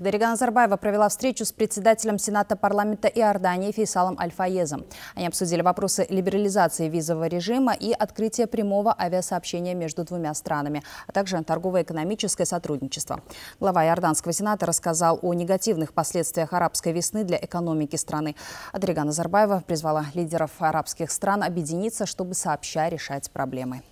Дарига Назарбаева провела встречу с председателем Сената парламента Иордании Фейсалом Альфаезом. Они обсудили вопросы либерализации визового режима и открытия прямого авиасообщения между двумя странами, а также торгово-экономическое сотрудничество. Глава Иорданского Сената рассказал о негативных последствиях арабской весны для экономики страны. А Дарига Назарбаева призвала лидеров арабских стран объединиться, чтобы сообща решать проблемы.